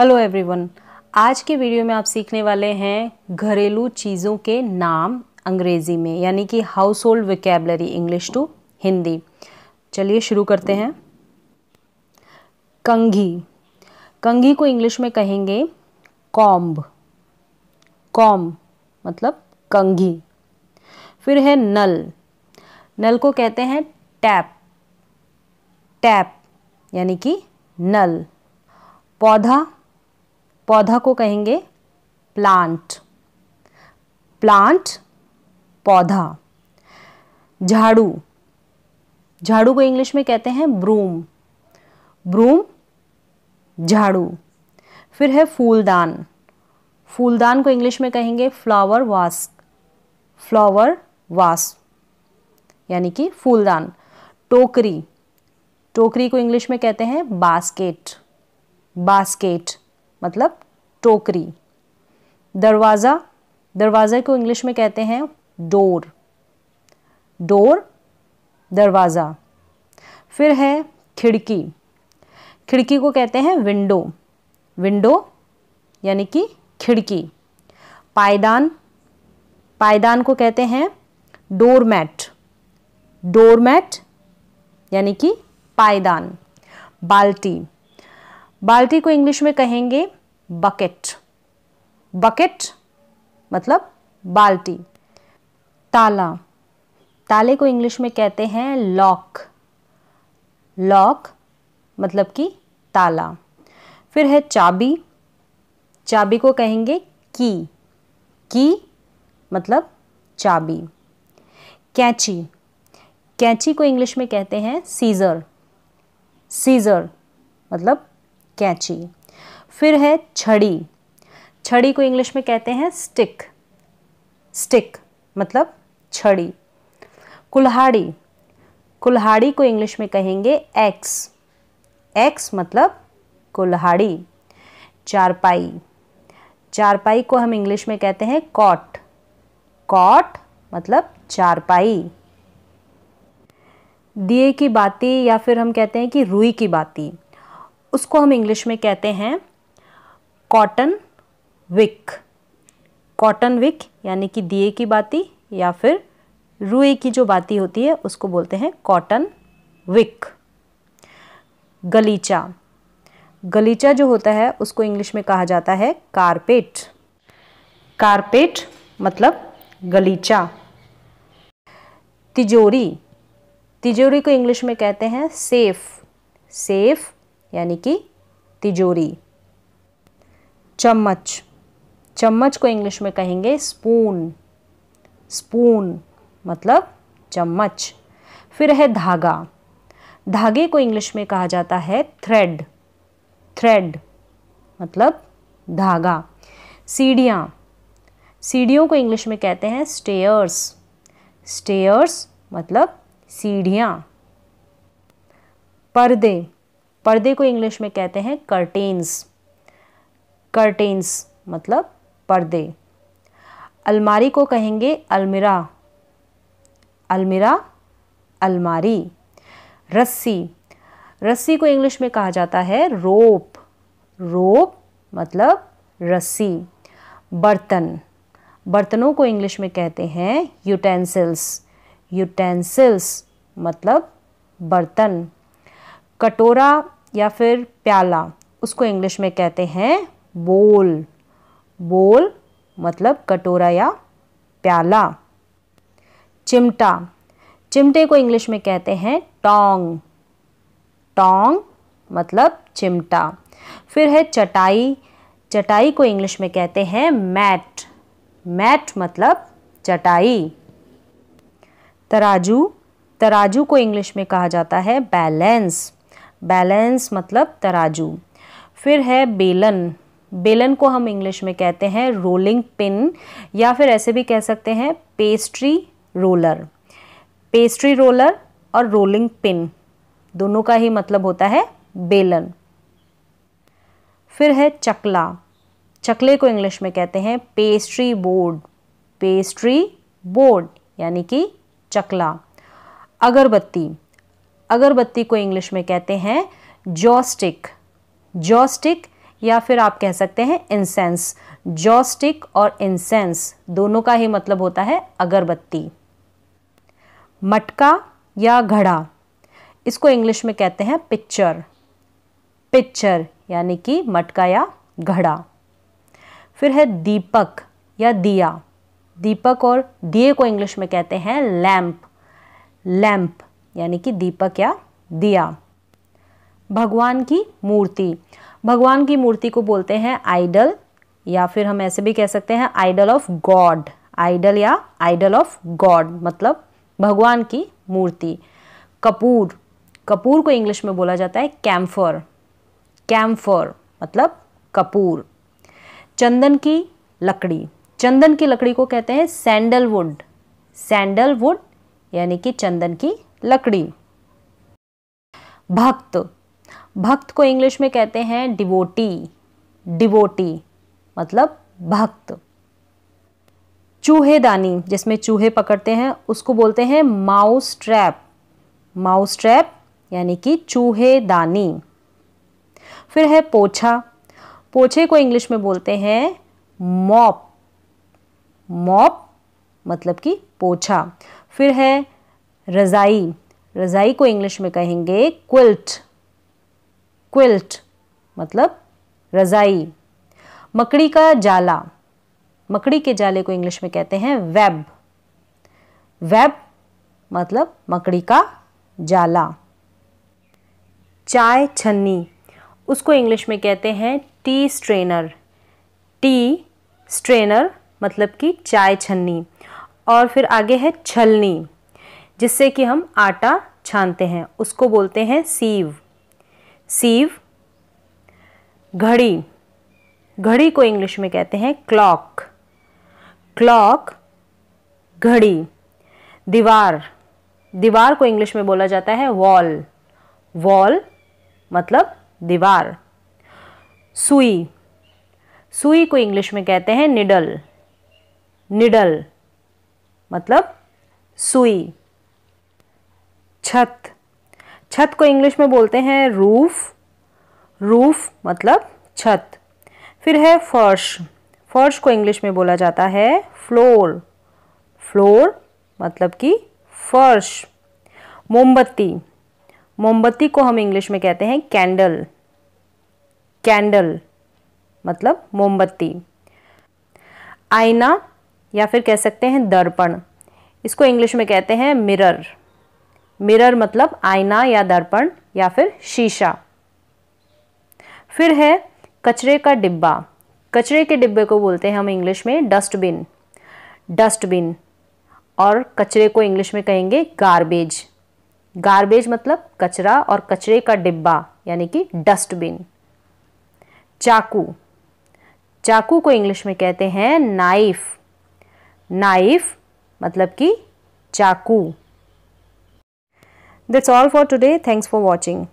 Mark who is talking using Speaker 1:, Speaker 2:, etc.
Speaker 1: Hello everyone आज के video में आप सीखने वाले हैं घरेलू चीज़ों के नाम अंग्रेज़ी में यानी कि household vocabulary English to Hindi चलिए शुरू करते हैं कंघी कंघी को इंग्लिश में कहेंगे कॉम्ब कॉम मतलब कंघी फिर है नल नल को कहते हैं टैप टैप यानी कि नल पौधा पौधा को कहेंगे प्लांट प्लांट पौधा झाड़ू झाड़ू को इंग्लिश में कहते हैं ब्रूम ब्रूम झाड़ू फिर है फूलदान फूलदान को इंग्लिश में कहेंगे फ्लावर वास फ्लावर वास यानी कि फूलदान टोकरी टोकरी को इंग्लिश में कहते हैं बास्केट बास्केट मतलब टोकरी दरवाज़ा दरवाज़े को इंग्लिश में कहते हैं डोर डोर दरवाज़ा फिर है खिड़की खिड़की को कहते हैं विंडो विंडो यानी कि खिड़की पायदान पायदान को कहते हैं डोर मैट डोर मैट यानी कि पायदान बाल्टी बाल्टी को इंग्लिश में कहेंगे बकेट बकेट मतलब बाल्टी ताला ताले को इंग्लिश में कहते हैं लॉक लॉक मतलब कि ताला फिर है चाबी चाबी को कहेंगे की की मतलब चाबी कैंची कैंची को इंग्लिश में कहते हैं सीज़र सीज़र मतलब कैंची फिर है छड़ी छड़ी को इंग्लिश में कहते हैं स्टिक स्टिक मतलब छड़ी कुल्हाड़ी कुल्हाड़ी को इंग्लिश में कहेंगे एक्स एक्स मतलब कुल्हाड़ी चारपाई चारपाई को हम इंग्लिश में कहते हैं कॉट कॉट मतलब चारपाई दिए की बाती या फिर हम कहते हैं कि रुई की बाती उसको हम इंग्लिश में कहते हैं कॉटन विक कॉटन विक यानी कि दिए की बाती या फिर रुए की जो बाती होती है उसको बोलते हैं कॉटन विक गलीचा गलीचा जो होता है उसको इंग्लिश में कहा जाता है कारपेट कारपेट मतलब गलीचा तिजोरी तिजोरी को इंग्लिश में कहते हैं सेफ सेफ यानी कि तिजोरी चम्मच चम्मच को इंग्लिश में कहेंगे स्पून स्पून मतलब चम्मच फिर है धागा धागे को इंग्लिश में कहा जाता है थ्रेड थ्रेड मतलब धागा सीढ़ियाँ सीढ़ियों को इंग्लिश में कहते हैं स्टेयर्स स्टेयर्स मतलब सीढ़ियाँ पर्दे पर्दे को इंग्लिश में कहते हैं करटेन्स करटेन्स मतलब पर्दे अलमारी को कहेंगे अलमिरा अलमिरा अलमारी रस्सी रस्सी को इंग्लिश में कहा जाता है रोप रोप मतलब रस्सी बर्तन बर्तनों को इंग्लिश में कहते हैं यूटेंसिल्स यूटेंसिल्स मतलब बर्तन कटोरा या फिर प्याला उसको इंग्लिश में कहते हैं बोल बोल मतलब कटोरा या प्याला चिमटा चिमटे को इंग्लिश में कहते हैं टोंग टोंग मतलब चिमटा फिर है चटाई चटाई को इंग्लिश में कहते हैं मैट मैट मतलब चटाई तराजू तराजू को इंग्लिश में कहा जाता है बैलेंस बैलेंस मतलब तराजू फिर है बेलन बेलन को हम इंग्लिश में कहते हैं रोलिंग पिन या फिर ऐसे भी कह सकते हैं पेस्ट्री रोलर पेस्ट्री रोलर और रोलिंग पिन दोनों का ही मतलब होता है बेलन फिर है चकला चकले को इंग्लिश में कहते हैं पेस्ट्री बोर्ड पेस्ट्री बोर्ड यानी कि चकला अगरबत्ती अगरबत्ती को इंग्लिश में कहते हैं जॉस्टिक जॉस्टिक या फिर आप कह सकते हैं इंसेंस जॉस्टिक और इंसेंस दोनों का ही मतलब होता है अगरबत्ती मटका या घड़ा इसको इंग्लिश में कहते हैं पिक्चर पिक्चर यानी कि मटका या घड़ा फिर है दीपक या दिया दीपक और दिए को इंग्लिश में कहते हैं लैम्प लैम्प यानी कि दीपक या दिया भगवान की मूर्ति भगवान की मूर्ति को बोलते हैं आइडल या फिर हम ऐसे भी कह सकते हैं आइडल ऑफ गॉड आइडल या आइडल ऑफ गॉड मतलब भगवान की मूर्ति कपूर कपूर को इंग्लिश में बोला जाता है कैम्फर कैम्फर मतलब कपूर चंदन की लकड़ी चंदन की लकड़ी को कहते हैं सैंडलवुड सैंडलवुड यानी कि चंदन की लकड़ी भक्त भक्त को इंग्लिश में कहते हैं डिवोटी डिवोटी मतलब भक्त चूहेदानी जिसमें चूहे पकड़ते हैं उसको बोलते हैं माउस ट्रैप माउस ट्रैप यानी कि चूहेदानी फिर है पोछा पोछे को इंग्लिश में बोलते हैं मॉप मॉप मतलब कि पोछा फिर है रज़ाई रज़ाई को इंग्लिश में कहेंगे क्विल्ट क्विल्ट मतलब रज़ाई मकड़ी का जाला मकड़ी के जाले को इंग्लिश में कहते हैं वेब वेब मतलब मकड़ी का जाला चाय छन्नी उसको इंग्लिश में कहते हैं टी स्ट्रेनर टी स्ट्रेनर मतलब कि चाय छन्नी और फिर आगे है छलनी जिससे कि हम आटा छानते हैं उसको बोलते हैं सीव सीव घड़ी घड़ी को इंग्लिश में कहते हैं क्लॉक क्लॉक घड़ी दीवार दीवार को इंग्लिश में बोला जाता है वॉल वॉल मतलब दीवार सुई सुई को इंग्लिश में कहते हैं निडल निडल मतलब सुई छत छत को इंग्लिश में बोलते हैं रूफ रूफ मतलब छत फिर है फर्श फर्श को इंग्लिश में बोला जाता है फ्लोर फ्लोर मतलब कि फर्श मोमबत्ती मोमबत्ती को हम इंग्लिश में कहते हैं कैंडल कैंडल मतलब मोमबत्ती आईना या फिर कह सकते हैं दर्पण इसको इंग्लिश में कहते हैं मिरर मिरर मतलब आईना या दर्पण या फिर शीशा फिर है कचरे का डिब्बा कचरे के डिब्बे को बोलते हैं हम इंग्लिश में डस्टबिन डस्टबिन और कचरे को इंग्लिश में कहेंगे गार्बेज गार्बेज मतलब कचरा और कचरे का डिब्बा यानी कि डस्टबिन चाकू चाकू को इंग्लिश में कहते हैं नाइफ नाइफ मतलब कि चाकू That's all for today. Thanks for watching.